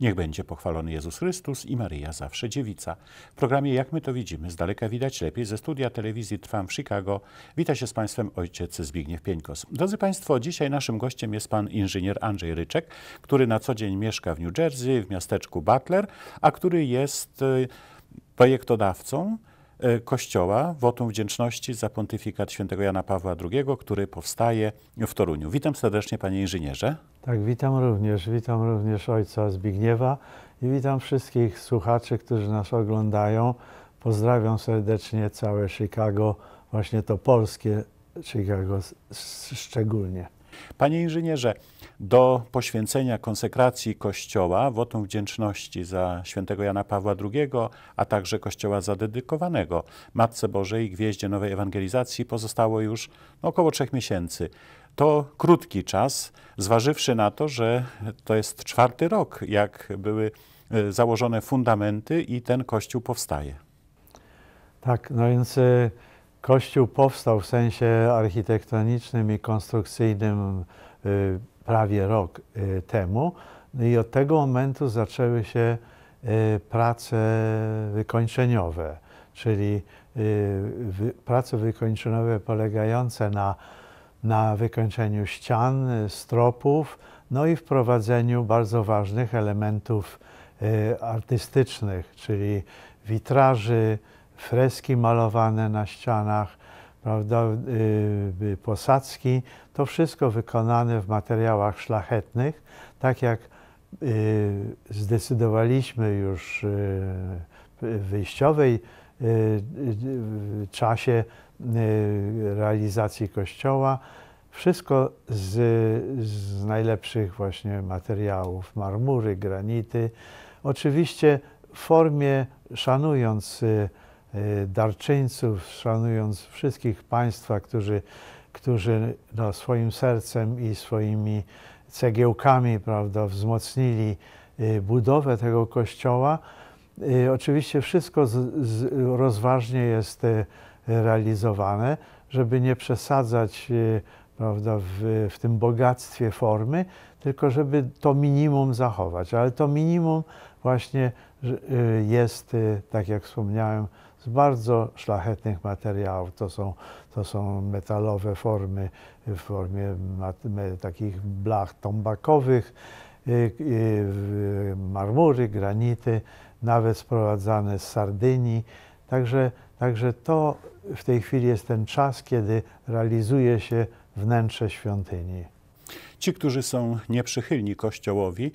Niech będzie pochwalony Jezus Chrystus i Maryja Zawsze Dziewica. W programie Jak my to widzimy, z daleka widać lepiej, ze studia telewizji Trwam w Chicago, wita się z Państwem ojciec Zbigniew Pieńkos. Drodzy Państwo, dzisiaj naszym gościem jest pan inżynier Andrzej Ryczek, który na co dzień mieszka w New Jersey, w miasteczku Butler, a który jest y, projektodawcą E, Kościoła wotum wdzięczności za pontyfikat świętego Jana Pawła II, który powstaje w Toruniu. Witam serdecznie panie inżynierze. Tak, witam również. Witam również ojca Zbigniewa i witam wszystkich słuchaczy, którzy nas oglądają. Pozdrawiam serdecznie całe Chicago, właśnie to polskie Chicago szczególnie. Panie inżynierze, do poświęcenia konsekracji Kościoła, wotum wdzięczności za świętego Jana Pawła II, a także Kościoła zadedykowanego Matce Bożej i Gwieździe Nowej Ewangelizacji pozostało już około trzech miesięcy. To krótki czas, zważywszy na to, że to jest czwarty rok, jak były e, założone fundamenty i ten kościół powstaje. Tak, no więc e, Kościół powstał w sensie architektonicznym i konstrukcyjnym y, prawie rok y, temu no i od tego momentu zaczęły się y, prace wykończeniowe, czyli prace wykończeniowe polegające na, na wykończeniu ścian, stropów, no i wprowadzeniu bardzo ważnych elementów artystycznych, czyli witraży, freski malowane na ścianach, prawda, y, y, posadzki, to wszystko wykonane w materiałach szlachetnych, tak jak y, zdecydowaliśmy już w wyjściowej czasie realizacji kościoła. Wszystko z, z najlepszych właśnie materiałów, marmury, granity. Oczywiście w formie, szanując Y, darczyńców, szanując wszystkich Państwa, którzy, którzy no, swoim sercem i swoimi cegiełkami prawda, wzmocnili y, budowę tego kościoła. Y, oczywiście wszystko z, z, rozważnie jest realizowane, żeby nie przesadzać prawda, w, w tym bogactwie formy, tylko żeby to minimum zachować. Ale to minimum właśnie y, jest, y, tak jak wspomniałem, z bardzo szlachetnych materiałów. To są, to są metalowe formy w formie takich blach tombakowych, y, marmury, granity, nawet sprowadzane z Sardynii. Także, także to w tej chwili jest ten czas, kiedy realizuje się wnętrze świątyni. Ci, którzy są nieprzychylni Kościołowi,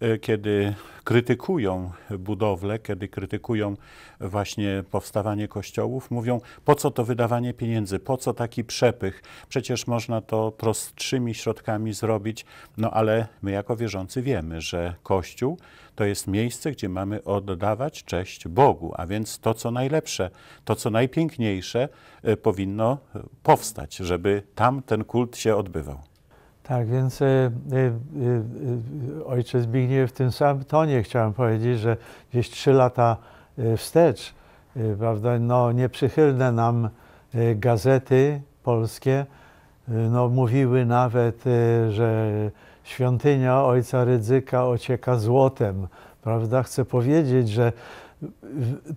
E, kiedy krytykują budowlę, kiedy krytykują właśnie powstawanie kościołów, mówią, po co to wydawanie pieniędzy, po co taki przepych, przecież można to prostszymi środkami zrobić, no ale my jako wierzący wiemy, że kościół to jest miejsce, gdzie mamy oddawać cześć Bogu, a więc to, co najlepsze, to, co najpiękniejsze e, powinno powstać, żeby tam ten kult się odbywał. Tak, więc y, y, y, Zbigniew w tym samym tonie chciałem powiedzieć, że gdzieś trzy lata e, wstecz, e, prawda, no nieprzychylne nam e, gazety polskie, no mówiły nawet, że świątynia ojca Rydzyka ocieka złotem, prawda. Chcę powiedzieć, że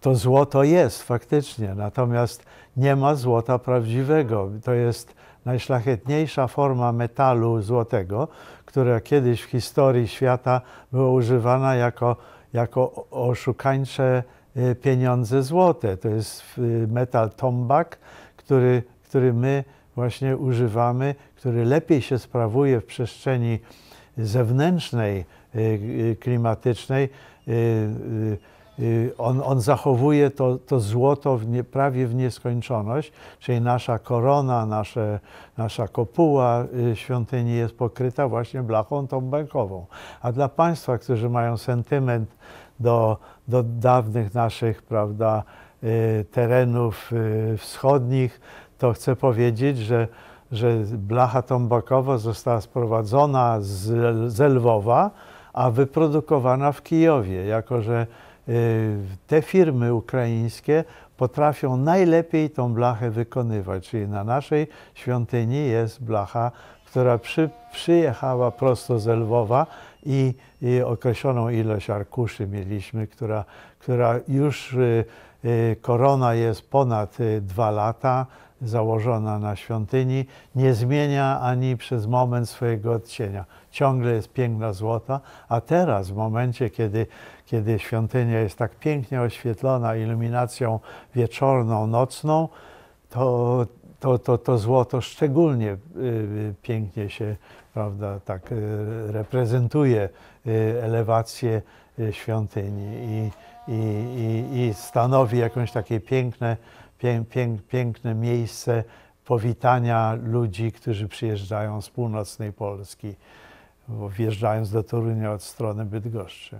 to złoto jest faktycznie, natomiast nie ma złota prawdziwego. To jest najszlachetniejsza forma metalu złotego, która kiedyś w historii świata była używana jako, jako oszukańcze y, pieniądze złote. To jest y, metal tombak, który, który my właśnie używamy, który lepiej się sprawuje w przestrzeni zewnętrznej, y, klimatycznej. Y, on, on zachowuje to, to złoto w nie, prawie w nieskończoność, czyli nasza korona, nasze, nasza kopuła y, świątyni jest pokryta właśnie blachą tą bankową. A dla Państwa, którzy mają sentyment do, do dawnych naszych prawda, y, terenów wschodnich, to chcę powiedzieć, że że blacha tombakowa została sprowadzona z, z Lwowa, a wyprodukowana w Kijowie, jako że Y, te firmy ukraińskie potrafią najlepiej tą blachę wykonywać. Czyli na naszej świątyni jest blacha, która przy, przyjechała prosto z Lwowa i, i, określoną ilość arkuszy mieliśmy, która, która już y, y, korona jest ponad y, dwa lata, założona na świątyni, nie zmienia ani przez moment swojego odcienia. Ciągle jest piękna złota, a teraz, w momencie, kiedy, kiedy świątynia jest tak pięknie oświetlona iluminacją wieczorną, nocną, to to, to, to złoto szczególnie y, pięknie się prawda, tak y, reprezentuje y, elewację y, świątyni i, i, i, i stanowi jakąś takie piękne piękne miejsce powitania ludzi, którzy przyjeżdżają z północnej Polski, wjeżdżając do Torunia od strony Bydgoszczy.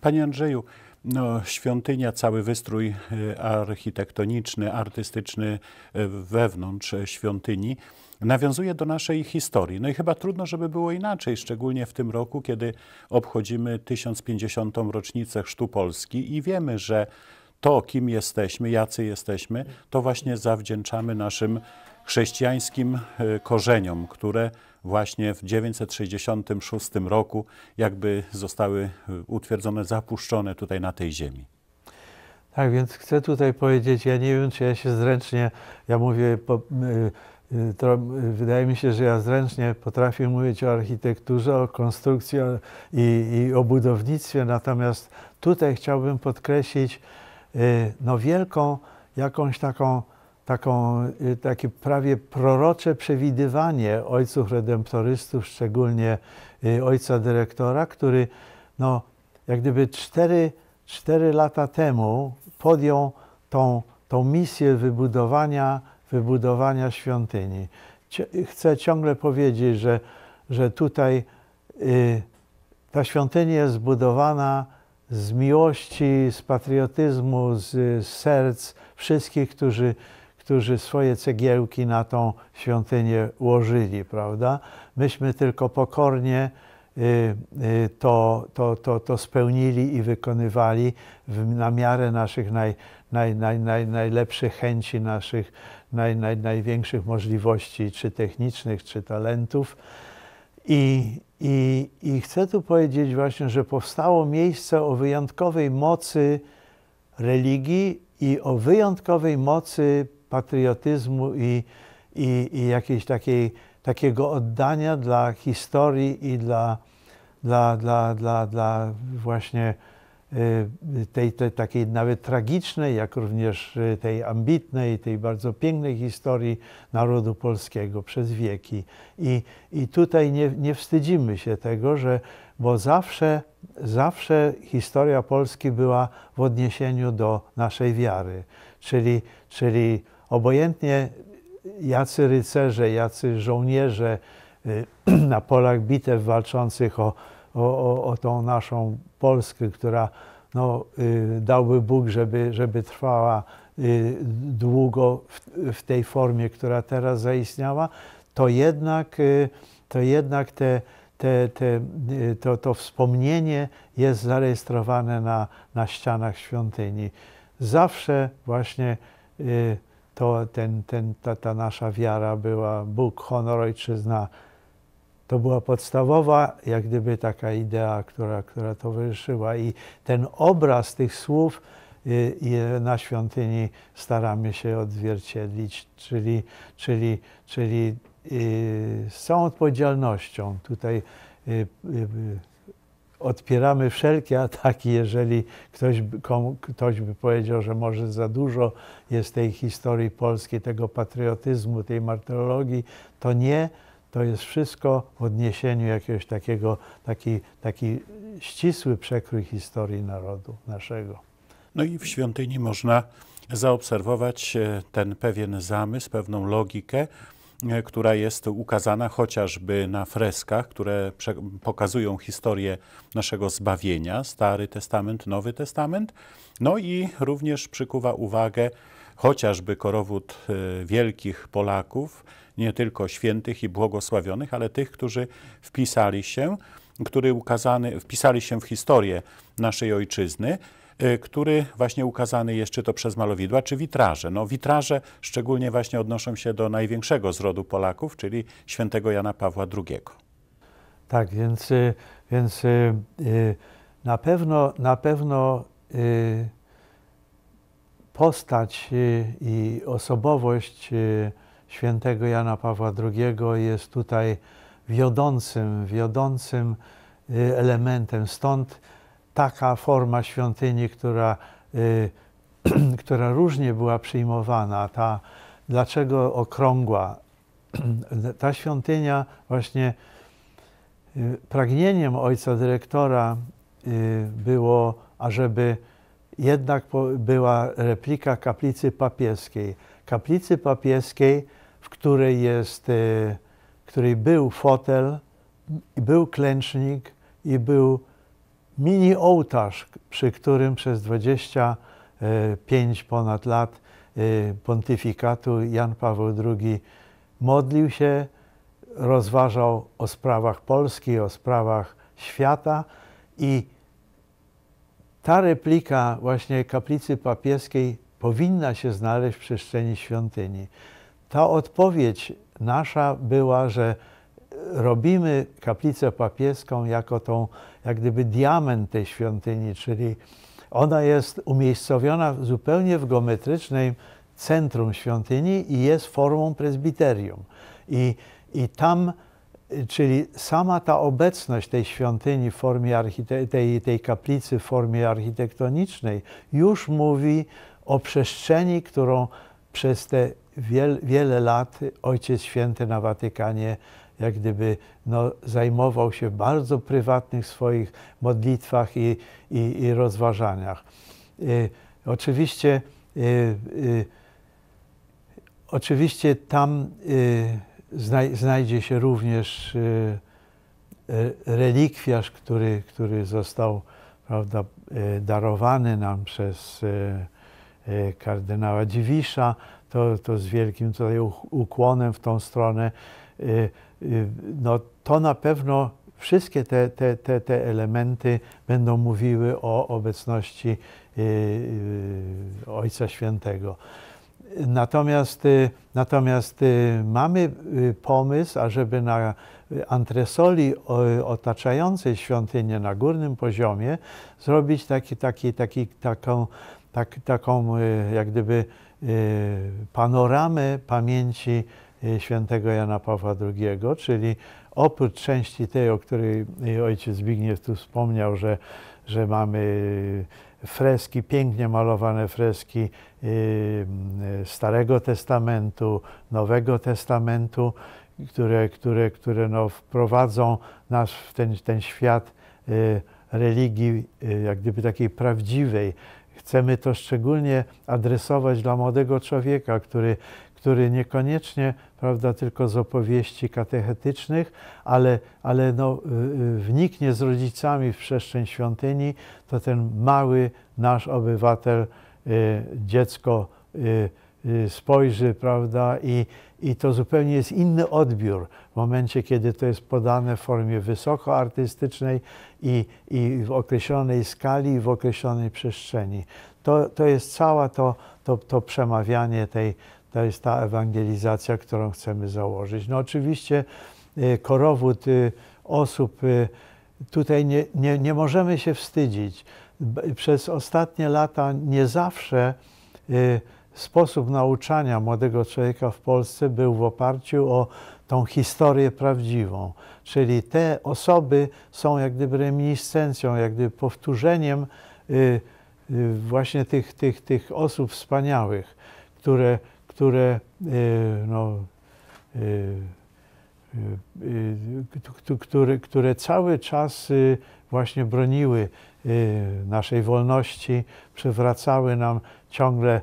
Panie Andrzeju, no, świątynia, cały wystrój e, architektoniczny, artystyczny e, wewnątrz świątyni nawiązuje do naszej historii. No i chyba trudno, żeby było inaczej, szczególnie w tym roku, kiedy obchodzimy 1050. rocznicę Chrztu Polski i wiemy, że to, kim jesteśmy, jacy jesteśmy, to właśnie zawdzięczamy naszym chrześcijańskim e, korzeniom, które właśnie w 966 roku jakby zostały e, utwierdzone, zapuszczone tutaj na tej ziemi. Tak, więc chcę tutaj powiedzieć, ja nie wiem, czy ja się zręcznie, ja mówię, po, e, to, wydaje mi się, że ja zręcznie potrafię mówić o architekturze, o konstrukcji i, i o budownictwie, natomiast tutaj chciałbym podkreślić, Y, no wielką jakąś taką, taką, y, takie prawie prorocze przewidywanie ojców redemptorystów, szczególnie y, ojca dyrektora, który no, jak gdyby cztery, cztery lata temu podjął tą, tą misję wybudowania, wybudowania świątyni. Chcę ciągle powiedzieć, że, że tutaj y, ta świątynia jest zbudowana z miłości, z patriotyzmu, z, z serc wszystkich, którzy, którzy swoje cegiełki na tą świątynię ułożyli, prawda? Myśmy tylko pokornie y, y, to, to, to, to spełnili i wykonywali w, na miarę naszych naj, naj, naj, naj, najlepszych chęci, naszych naj, naj, największych możliwości, czy technicznych, czy talentów. I, i, I chcę tu powiedzieć właśnie, że powstało miejsce o wyjątkowej mocy religii i o wyjątkowej mocy patriotyzmu i, i, i jakiejś takiej, takiego oddania dla historii i dla, dla, dla, dla, dla właśnie Y, y, tej, tej takiej nawet tragicznej, jak również y, tej ambitnej, tej bardzo pięknej historii narodu polskiego przez wieki. I, i tutaj nie, nie wstydzimy się tego, że, bo zawsze, zawsze historia Polski była w odniesieniu do naszej wiary, czyli, czyli obojętnie jacy rycerze, jacy żołnierze na polach bitew walczących o o, o, o tą naszą Polskę, która no, y, dałby Bóg, żeby, żeby trwała y, długo w, w, tej formie, która teraz zaistniała, to jednak, y, to, jednak te, te, te, y, to, to wspomnienie jest zarejestrowane na, na ścianach świątyni. Zawsze właśnie y, to, ten, ten, ta, ta nasza wiara była Bóg, honor, ojczyzna, to była podstawowa, jak gdyby taka idea, która, która towarzyszyła i ten obraz tych słów y, y, na świątyni staramy się odzwierciedlić, czyli, czyli, czyli y, z całą odpowiedzialnością tutaj y, y, odpieramy wszelkie ataki, jeżeli ktoś, komu, ktoś by powiedział, że może za dużo jest tej historii polskiej, tego patriotyzmu, tej martyrologii, to nie, to jest wszystko w odniesieniu jakiegoś takiego, taki, taki ścisły przekrój historii narodu naszego. No i w świątyni można zaobserwować e, ten pewien zamysł, pewną logikę, e, która jest ukazana chociażby na freskach, które pokazują historię naszego zbawienia, Stary Testament, Nowy Testament. No i również przykuwa uwagę chociażby korowód e, wielkich Polaków, nie tylko świętych i błogosławionych, ale tych, którzy wpisali się, który ukazany, wpisali się w historię naszej ojczyzny y, który właśnie ukazany jest czy to przez malowidła, czy witraże. No witraże szczególnie właśnie odnoszą się do największego zrodu Polaków, czyli świętego Jana Pawła II. Tak, więc, y, więc y, na pewno, na pewno postać i osobowość świętego Jana Pawła II jest tutaj wiodącym, wiodącym y, elementem. Stąd taka forma świątyni, która, y, która różnie była przyjmowana, ta dlaczego okrągła. Ta świątynia właśnie y, pragnieniem ojca dyrektora było, ażeby jednak była replika kaplicy papieskiej. Kaplicy papieskiej, w której, jest, e, w której był fotel, był klęcznik i był mini ołtarz, przy którym przez 25 e, ponad lat e, pontyfikatu Jan Paweł II modlił się, rozważał o sprawach Polski, o sprawach świata i ta replika właśnie kaplicy papieskiej powinna się znaleźć w przestrzeni świątyni. Ta odpowiedź nasza była, że robimy kaplicę papieską jako tą, jak gdyby diament tej świątyni, czyli ona jest umiejscowiona zupełnie w geometrycznym centrum świątyni i jest formą prezbiterium. I, i tam Y, czyli sama ta obecność tej świątyni w formie tej, tej kaplicy w formie architektonicznej już mówi o przestrzeni, którą przez te wiel, wiele lat Ojciec Święty na Watykanie jak gdyby no, zajmował się w bardzo prywatnych swoich modlitwach i, i, i rozważaniach. Y, oczywiście, y, y, oczywiście tam y, znajdzie się również y, y, relikwiarz, który, który został prawda, y, darowany nam przez kardynała Dziwisza, to, to z wielkim tutaj ukłonem w tą stronę. No, to na pewno wszystkie te, te, te, te elementy będą mówiły o obecności Ojca Świętego. Natomiast, y, natomiast y, mamy y, pomysł, ażeby na antresoli otaczającej świątynię na górnym poziomie zrobić taki, taki, taki, taką, tak, taką jak gdyby panoramę pamięci świętego Jana Pawła II, czyli oprócz części tej, o której ojciec Zbigniew tu wspomniał, że, że mamy freski, pięknie malowane freski yy, yy, Starego Testamentu, Nowego Testamentu, które, które, które no wprowadzą nas w ten, ten świat yy, religii, jak gdyby takiej prawdziwej. Chcemy to szczególnie adresować dla młodego człowieka, który, który niekoniecznie prawda, tylko z opowieści katechetycznych, ale, ale no, y, y, wniknie z rodzicami w przestrzeń świątyni, to ten mały nasz obywatel, y, dziecko spojrzy, prawda, i, i to zupełnie jest inny odbiór w momencie, kiedy to jest podane w formie wysoko artystycznej i, i w określonej skali, i w określonej przestrzeni. To, to jest całe to, to, to przemawianie tej, to jest ta ewangelizacja, którą chcemy założyć. No oczywiście y, korowód y, osób, y, tutaj nie, nie, nie możemy się wstydzić. Przez ostatnie lata nie zawsze sposób nauczania młodego człowieka w Polsce był w oparciu o tą historię prawdziwą. Czyli te osoby są jak gdyby reminiscencją, jak gdyby powtórzeniem właśnie tych, tych, tych osób wspaniałych, które które y, no, y, y, które, które cały czas właśnie broniły naszej wolności, przywracały nam ciągle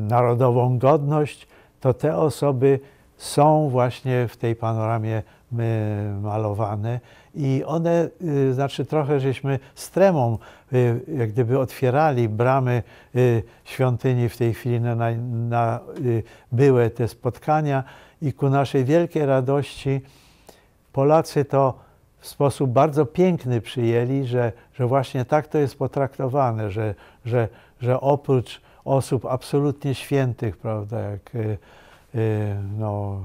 narodową godność, to te osoby są właśnie w tej panoramie E, malowane i one, y, znaczy trochę żeśmy stremą y, jak gdyby otwierali bramy y, świątyni w tej chwili na, na, na były te spotkania i ku naszej wielkiej radości Polacy to w sposób bardzo piękny przyjęli, że, że właśnie tak to jest potraktowane, że, że, że oprócz osób absolutnie świętych, prawda, jak no,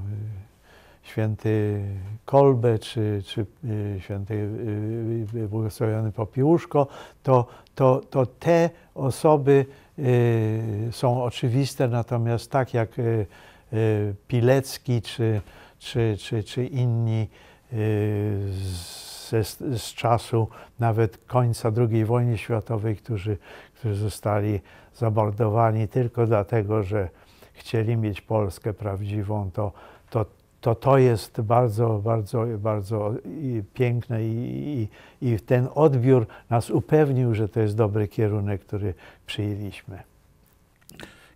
święty Kolbe czy, czy y, święty y, y, błogosławiony Popiłuszko, to, to, to te osoby są oczywiste, natomiast tak jak Pilecki czy, czy, czy, czy inni z, z czasu nawet końca II wojny światowej, którzy, którzy zostali zabordowani tylko dlatego, że chcieli mieć Polskę prawdziwą, to, to to jest bardzo, bardzo, bardzo piękne i, i, i ten odbiór nas upewnił, że to jest dobry kierunek, który przyjęliśmy.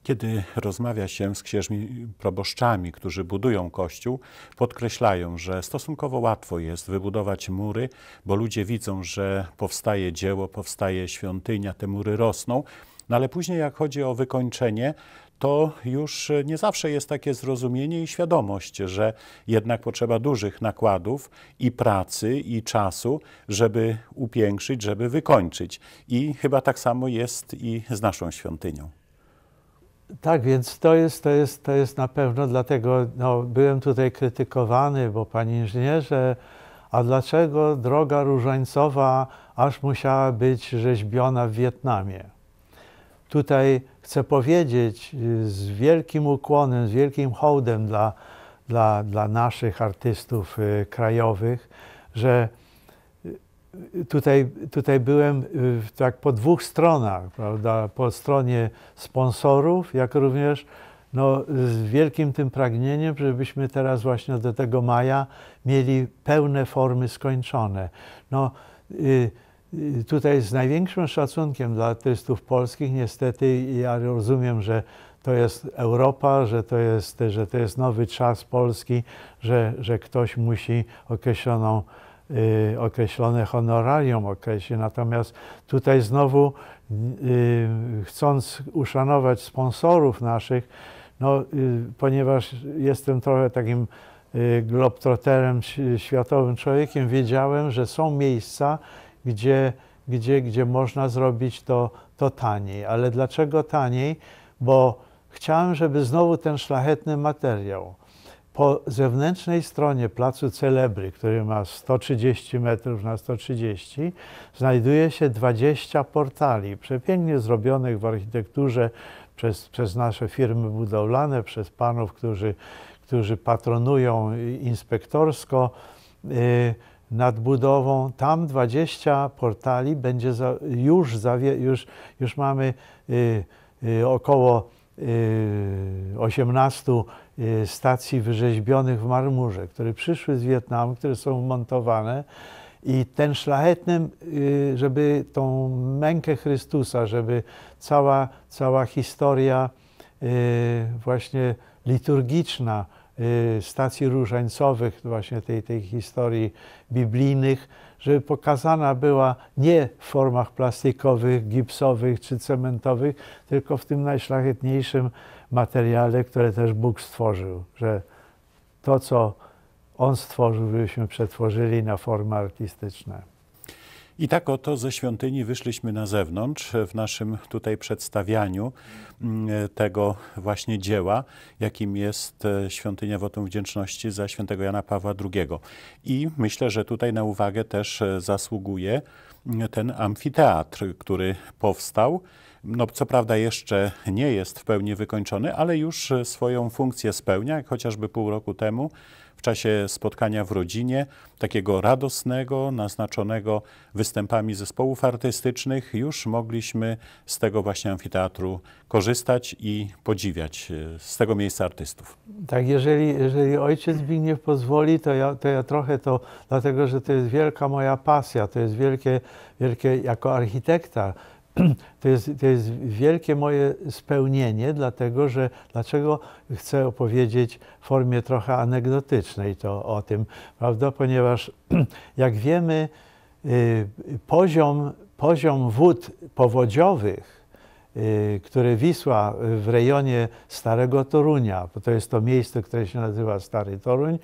Kiedy rozmawia się z księżmi proboszczami, którzy budują kościół, podkreślają, że stosunkowo łatwo jest wybudować mury, bo ludzie widzą, że powstaje dzieło, powstaje świątynia, te mury rosną. No ale później, jak chodzi o wykończenie, to już e, nie zawsze jest takie zrozumienie i świadomość, że jednak potrzeba dużych nakładów i pracy, i czasu, żeby upiększyć, żeby wykończyć. I chyba tak samo jest i z naszą świątynią. Tak, więc to jest, to jest, to jest na pewno, dlatego no, byłem tutaj krytykowany, bo panie inżynierze, a dlaczego droga różańcowa aż musiała być rzeźbiona w Wietnamie? Tutaj chcę powiedzieć y, z wielkim ukłonem, z wielkim hołdem dla, dla, dla naszych artystów y, krajowych, że y, tutaj, tutaj byłem tak po dwóch stronach, prawda? Po stronie sponsorów, jak również no, z wielkim tym pragnieniem, żebyśmy teraz właśnie do tego maja mieli pełne formy skończone. No, Y, tutaj z największym szacunkiem dla artystów polskich, niestety ja rozumiem, że to jest Europa, że to jest, że to jest nowy czas Polski, że, że ktoś musi określoną, y, określone honorarium określić. Natomiast tutaj znowu y, chcąc uszanować sponsorów naszych, no, y, ponieważ jestem trochę takim y, globtroterem, światowym człowiekiem, wiedziałem, że są miejsca, gdzie, gdzie, gdzie można zrobić to, to taniej. Ale dlaczego taniej? Bo chciałem, żeby znowu ten szlachetny materiał po zewnętrznej stronie placu Celebry, który ma 130 metrów na 130, znajduje się 20 portali, przepięknie zrobionych w architekturze przez, przez nasze firmy budowlane, przez panów, którzy, którzy patronują inspektorsko. Yy, nad budową. Tam 20 portali będzie za, już, już, już mamy y, y, około y, 18 y, stacji wyrzeźbionych w marmurze, które przyszły z Wietnamu, które są montowane. I ten szlachetny, y, żeby tą mękę Chrystusa, żeby cała, cała historia y, właśnie liturgiczna, Y, stacji różańcowych, właśnie tej, tej historii biblijnych, żeby pokazana była nie w formach plastikowych, gipsowych czy cementowych, tylko w tym najszlachetniejszym materiale, które też Bóg stworzył, że to, co On stworzył, byśmy przetworzyli na formy artystyczne. I tak oto ze świątyni wyszliśmy na zewnątrz w naszym tutaj przedstawianiu mm, tego właśnie dzieła, jakim jest e, świątynia wotum wdzięczności za świętego Jana Pawła II. I myślę, że tutaj na uwagę też e, zasługuje mm, ten amfiteatr, który powstał. No, co prawda jeszcze nie jest w pełni wykończony, ale już e, swoją funkcję spełnia, chociażby pół roku temu w czasie spotkania w rodzinie, takiego radosnego, naznaczonego występami zespołów artystycznych, już mogliśmy z tego właśnie amfiteatru korzystać i podziwiać e, z tego miejsca artystów. Tak, jeżeli, jeżeli ojciec Zbigniew pozwoli, to ja, to ja trochę to, dlatego że to jest wielka moja pasja, to jest wielkie, wielkie jako architekta, to jest, to jest wielkie moje spełnienie, dlatego że dlaczego chcę opowiedzieć w formie trochę anegdotycznej to o tym, prawda? Ponieważ jak wiemy, y, poziom, poziom wód powodziowych y, które Wisła w rejonie Starego Torunia, bo to jest to miejsce, które się nazywa Stary Toruń,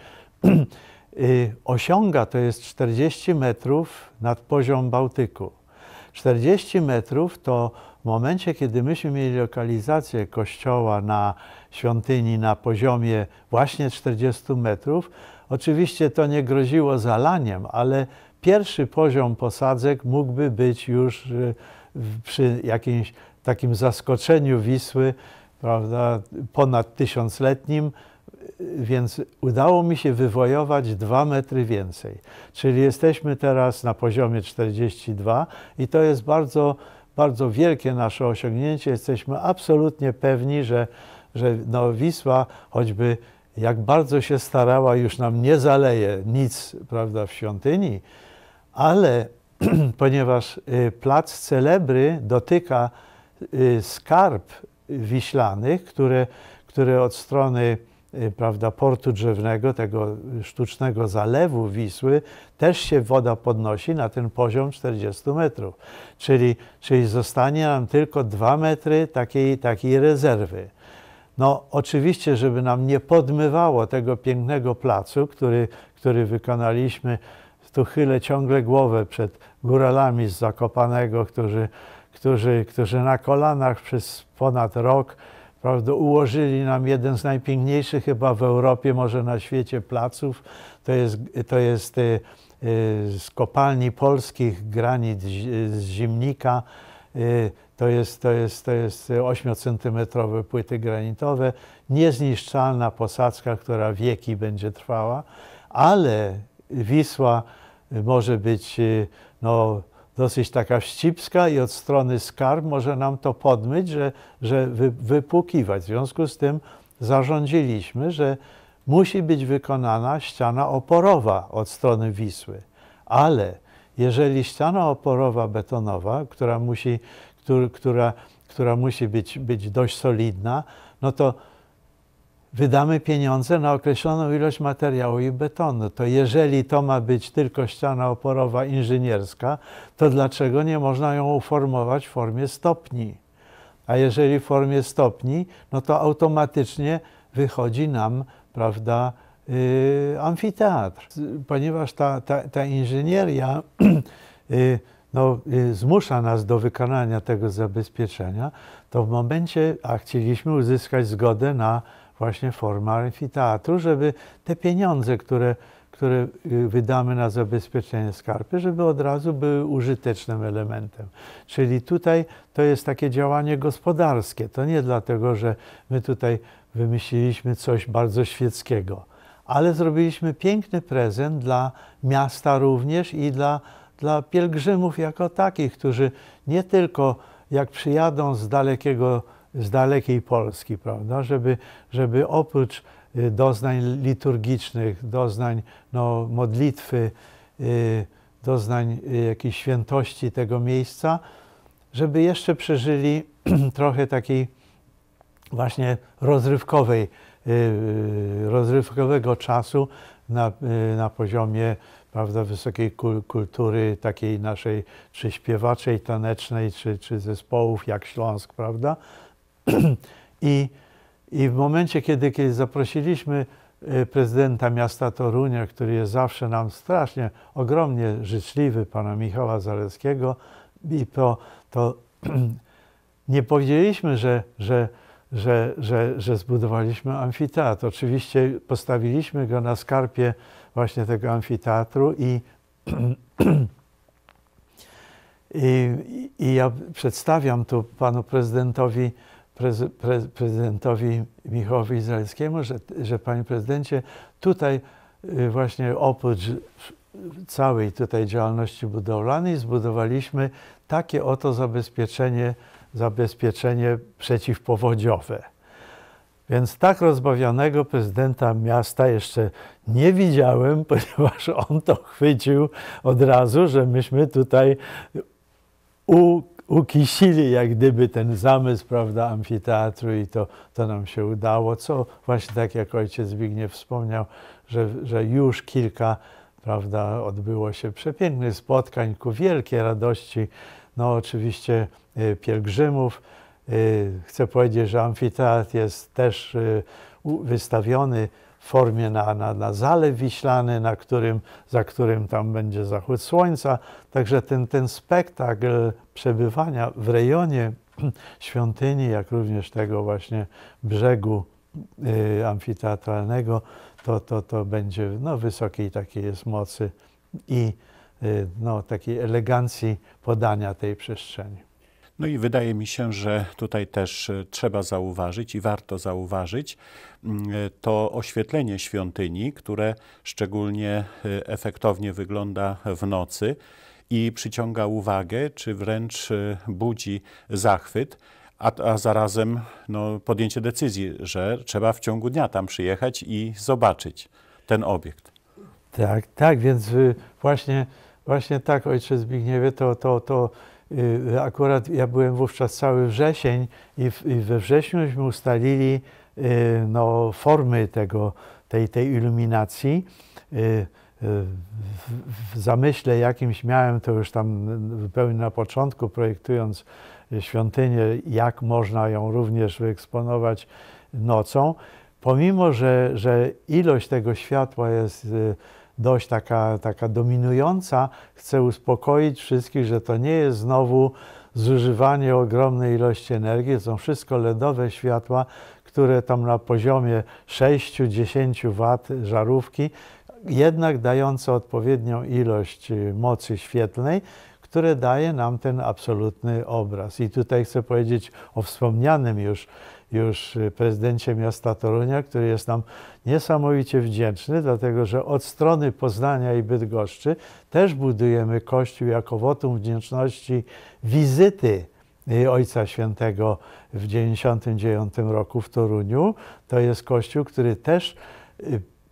y, osiąga to jest 40 metrów nad poziom Bałtyku. 40 metrów to w momencie, kiedy myśmy mieli lokalizację kościoła na świątyni na poziomie właśnie 40 metrów, oczywiście to nie groziło zalaniem, ale pierwszy poziom posadzek mógłby być już y, przy jakimś takim zaskoczeniu Wisły, prawda, ponad tysiącletnim, więc udało mi się wywojować dwa metry więcej. Czyli jesteśmy teraz na poziomie 42 i to jest bardzo, bardzo wielkie nasze osiągnięcie. Jesteśmy absolutnie pewni, że, że no Wisła, choćby jak bardzo się starała, już nam nie zaleje nic prawda, w świątyni, ale ponieważ y, plac Celebry dotyka y, skarb wiślanych, które, które od strony Y, prawda, portu drzewnego, tego sztucznego zalewu Wisły, też się woda podnosi na ten poziom 40 metrów. Czyli, czyli zostanie nam tylko 2 metry takiej, takiej rezerwy. No, oczywiście, żeby nam nie podmywało tego pięknego placu, który, który wykonaliśmy. Tu chylę ciągle głowę przed góralami z Zakopanego, którzy, którzy, którzy na kolanach przez ponad rok prawda, ułożyli nam jeden z najpiękniejszych chyba w Europie, może na świecie placów. To jest, to jest y, y, z kopalni polskich granit z Zimnika. Y, to jest, to jest, to jest 8-centymetrowe płyty granitowe, niezniszczalna posadzka, która wieki będzie trwała, ale Wisła może być no, dosyć taka wścibska i od strony skarb może nam to podmyć, że, że wy, wypłukiwać. W związku z tym zarządziliśmy, że musi być wykonana ściana oporowa od strony Wisły. Ale jeżeli ściana oporowa betonowa, która musi, który, która, która musi być, być dość solidna, no to wydamy pieniądze na określoną ilość materiału i betonu. To jeżeli to ma być tylko ściana oporowa inżynierska, to dlaczego nie można ją uformować w formie stopni? A jeżeli w formie stopni, no to automatycznie wychodzi nam, prawda, yy, amfiteatr. Ponieważ ta, ta, ta inżynieria yy, no, yy, zmusza nas do wykonania tego zabezpieczenia, to w momencie, a chcieliśmy uzyskać zgodę na właśnie forma amfiteatru, żeby te pieniądze, które, które y, wydamy na zabezpieczenie skarpy, żeby od razu były użytecznym elementem. Czyli tutaj to jest takie działanie gospodarskie. To nie dlatego, że my tutaj wymyśliliśmy coś bardzo świeckiego, ale zrobiliśmy piękny prezent dla miasta również i dla, dla pielgrzymów jako takich, którzy nie tylko jak przyjadą z dalekiego z dalekiej Polski, prawda? Żeby, żeby oprócz y, doznań liturgicznych, doznań no, modlitwy, y, doznań y, jakiejś świętości tego miejsca, żeby jeszcze przeżyli trochę takiej właśnie rozrywkowej, rozrywkowego czasu na, na poziomie prawda, wysokiej kultury takiej naszej, czy śpiewaczej, tanecznej, czy, czy zespołów jak Śląsk, prawda? I, I w momencie, kiedy, kiedy zaprosiliśmy y, prezydenta miasta Torunia, który jest zawsze nam strasznie, ogromnie życzliwy, pana Michała Zaleckiego, i to, to nie powiedzieliśmy, że, że, że, że, że zbudowaliśmy amfiteatr. Oczywiście postawiliśmy go na skarpie właśnie tego amfiteatru i, i, i ja przedstawiam tu panu prezydentowi prezydentowi Michowi Izraelskiemu, że, że panie prezydencie, tutaj y, właśnie oprócz całej tutaj działalności budowlanej zbudowaliśmy takie oto zabezpieczenie, zabezpieczenie przeciwpowodziowe. Więc tak rozbawianego prezydenta miasta jeszcze nie widziałem, ponieważ on to chwycił od razu, że myśmy tutaj u ukisili jak gdyby ten zamysł, prawda, amfiteatru i to, to nam się udało, co właśnie tak jak ojciec Zbigniew wspomniał, że, że już kilka, prawda, odbyło się przepięknych spotkań ku wielkiej radości, no oczywiście y, pielgrzymów. Y, chcę powiedzieć, że amfiteatr jest też y, wystawiony formie na, na, na zalew wiślany, na którym, za którym tam będzie zachód słońca. Także ten, ten spektakl przebywania w rejonie świątyni, jak również tego właśnie brzegu y, amfiteatralnego, to, to, to będzie no, wysokiej takiej jest mocy i y, no, takiej elegancji podania tej przestrzeni. No i wydaje mi się, że tutaj też e, trzeba zauważyć i warto zauważyć mm, e, to oświetlenie świątyni, które szczególnie e, efektownie wygląda w nocy i przyciąga uwagę, czy wręcz budzi zachwyt. A, a, zarazem no, podjęcie decyzji, że trzeba w ciągu dnia tam przyjechać i zobaczyć ten obiekt. Tak, tak, więc y, właśnie, właśnie tak, ojcze Zbigniewie, to, to, to Y, akurat ja byłem wówczas cały wrzesień i, w, i we wrześniuśmy ustalili y, no, formy tego, tej, tej iluminacji. Y, w zamyśle jakimś miałem to już tam zupełnie na początku, projektując świątynię, jak można ją również wyeksponować nocą. Pomimo, że, że ilość tego światła jest dość taka, taka dominująca, chcę uspokoić wszystkich, że to nie jest znowu zużywanie ogromnej ilości energii, to są wszystko LEDowe światła, które tam na poziomie 6-10 W żarówki, jednak dające odpowiednią ilość y, mocy świetlnej, które daje nam ten absolutny obraz. I tutaj chcę powiedzieć o wspomnianym już już y, prezydencie miasta Torunia, który jest nam niesamowicie wdzięczny, dlatego że od strony Poznania i Bydgoszczy też budujemy kościół jako wotum wdzięczności wizyty y, Ojca Świętego w 99 roku w Toruniu. To jest kościół, który też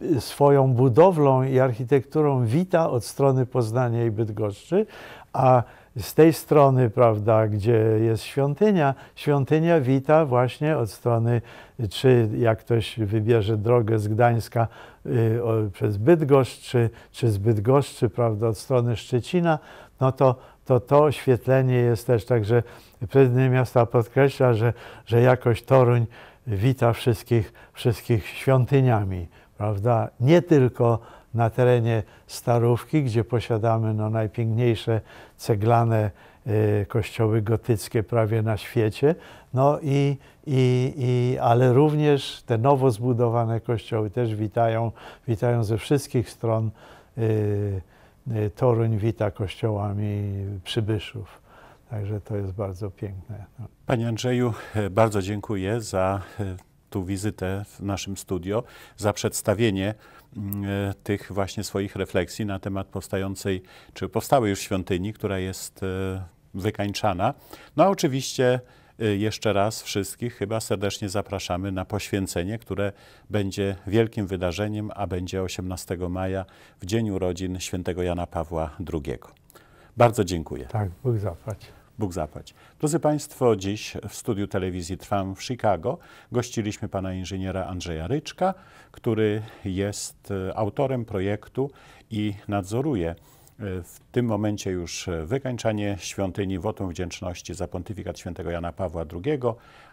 y, swoją budowlą i architekturą wita od strony Poznania i Bydgoszczy, a z tej strony, prawda, gdzie jest świątynia, świątynia wita właśnie od strony, czy jak ktoś wybierze drogę z Gdańska y, przez Bydgoszcz, czy, czy z Bydgoszczy, prawda, od strony Szczecina, no to to, to oświetlenie jest też także prezydent miasta podkreśla, że, że jakoś Toruń wita wszystkich, wszystkich świątyniami, prawda, nie tylko na terenie Starówki, gdzie posiadamy no, najpiękniejsze ceglane y, kościoły gotyckie prawie na świecie, no i, i, i, ale również te nowo zbudowane kościoły też witają, witają ze wszystkich stron y, y, Toruń wita kościołami przybyszów. Także to jest bardzo piękne. No. Panie Andrzeju, e, bardzo dziękuję za e, tu wizytę w naszym studio, za przedstawienie Mm, e, tych właśnie swoich refleksji na temat powstającej, czy powstałej już świątyni, która jest e, wykańczana. No a oczywiście e, jeszcze raz wszystkich chyba serdecznie zapraszamy na poświęcenie, które będzie wielkim wydarzeniem, a będzie 18 maja w Dzień Urodzin Świętego Jana Pawła II. Bardzo dziękuję. Tak, Bóg zapłać. Bóg zapłać. Drodzy Państwo, dziś w studiu telewizji Trwam w Chicago gościliśmy pana inżyniera Andrzeja Ryczka, który jest e, autorem projektu i nadzoruje e, w tym momencie już wykańczanie świątyni wotum wdzięczności za pontyfikat świętego Jana Pawła II,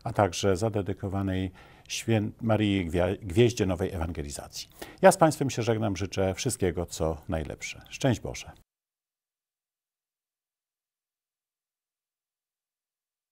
a także zadedykowanej święt Marii Gwieździe Nowej Ewangelizacji. Ja z Państwem się żegnam, życzę wszystkiego co najlepsze. Szczęść Boże.